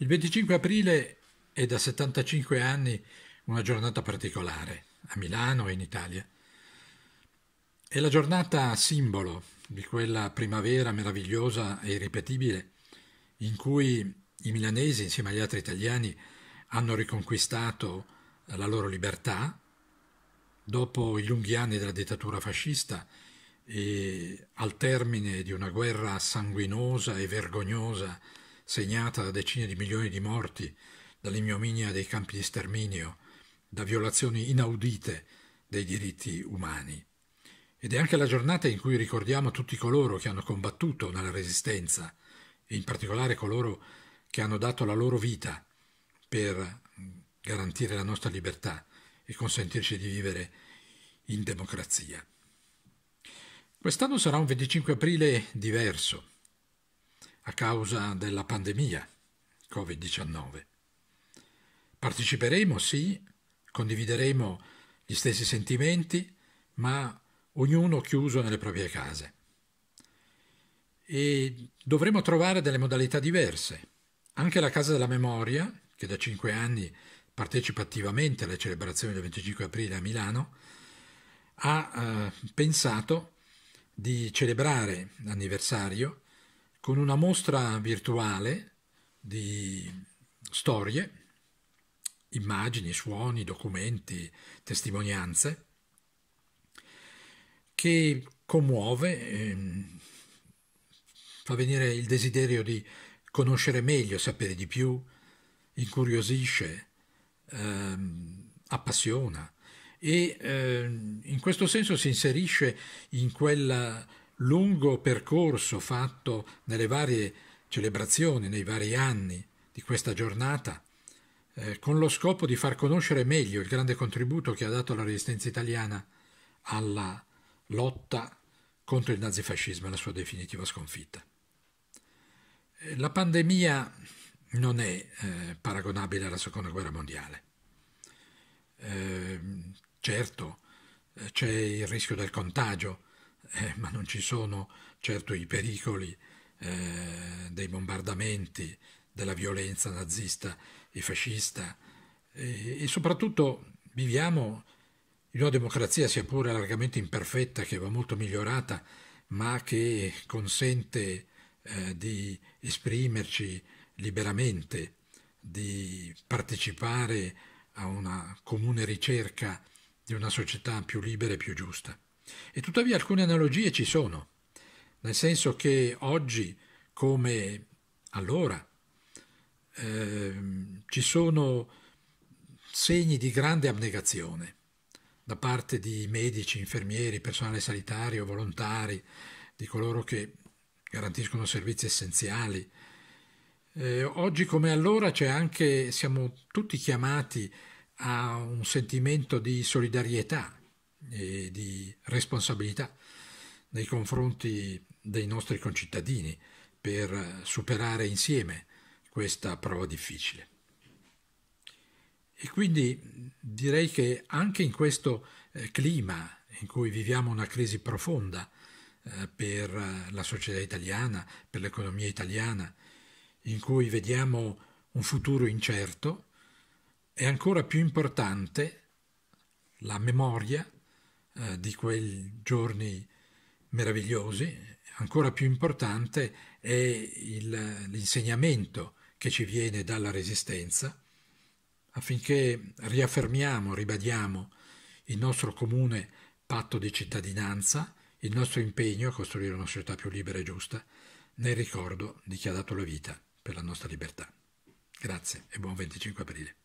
Il 25 aprile è da 75 anni una giornata particolare a Milano e in Italia. È la giornata simbolo di quella primavera meravigliosa e irripetibile in cui i milanesi insieme agli altri italiani hanno riconquistato la loro libertà dopo i lunghi anni della dittatura fascista e al termine di una guerra sanguinosa e vergognosa segnata da decine di milioni di morti, dall'ignominia dei campi di sterminio, da violazioni inaudite dei diritti umani. Ed è anche la giornata in cui ricordiamo tutti coloro che hanno combattuto nella resistenza, in particolare coloro che hanno dato la loro vita per mm, garantire la nostra libertà e consentirci di vivere in democrazia. Quest'anno sarà un 25 aprile diverso, a causa della pandemia Covid-19. Parteciperemo, sì, condivideremo gli stessi sentimenti, ma ognuno chiuso nelle proprie case. E dovremo trovare delle modalità diverse. Anche la Casa della Memoria, che da cinque anni partecipa attivamente alle celebrazioni del 25 aprile a Milano, ha eh, pensato di celebrare l'anniversario con una mostra virtuale di storie, immagini, suoni, documenti, testimonianze, che commuove, ehm, fa venire il desiderio di conoscere meglio, sapere di più, incuriosisce, ehm, appassiona e ehm, in questo senso si inserisce in quella lungo percorso fatto nelle varie celebrazioni, nei vari anni di questa giornata, eh, con lo scopo di far conoscere meglio il grande contributo che ha dato la resistenza italiana alla lotta contro il nazifascismo e la sua definitiva sconfitta. Eh, la pandemia non è eh, paragonabile alla seconda guerra mondiale. Eh, certo, eh, c'è il rischio del contagio, eh, ma non ci sono certo i pericoli eh, dei bombardamenti, della violenza nazista e fascista e, e soprattutto viviamo in una democrazia sia pure largamente imperfetta che va molto migliorata ma che consente eh, di esprimerci liberamente, di partecipare a una comune ricerca di una società più libera e più giusta. E tuttavia alcune analogie ci sono, nel senso che oggi, come allora, eh, ci sono segni di grande abnegazione da parte di medici, infermieri, personale sanitario, volontari, di coloro che garantiscono servizi essenziali. Eh, oggi come allora c'è anche, siamo tutti chiamati a un sentimento di solidarietà e di responsabilità nei confronti dei nostri concittadini per superare insieme questa prova difficile. E quindi direi che anche in questo eh, clima in cui viviamo una crisi profonda eh, per la società italiana, per l'economia italiana, in cui vediamo un futuro incerto, è ancora più importante la memoria eh, di quei giorni meravigliosi, ancora più importante è il, l'insegnamento che ci viene dalla resistenza, affinché riaffermiamo, ribadiamo il nostro comune patto di cittadinanza, il nostro impegno a costruire una società più libera e giusta, nel ricordo di chi ha dato la vita per la nostra libertà. Grazie e buon 25 aprile.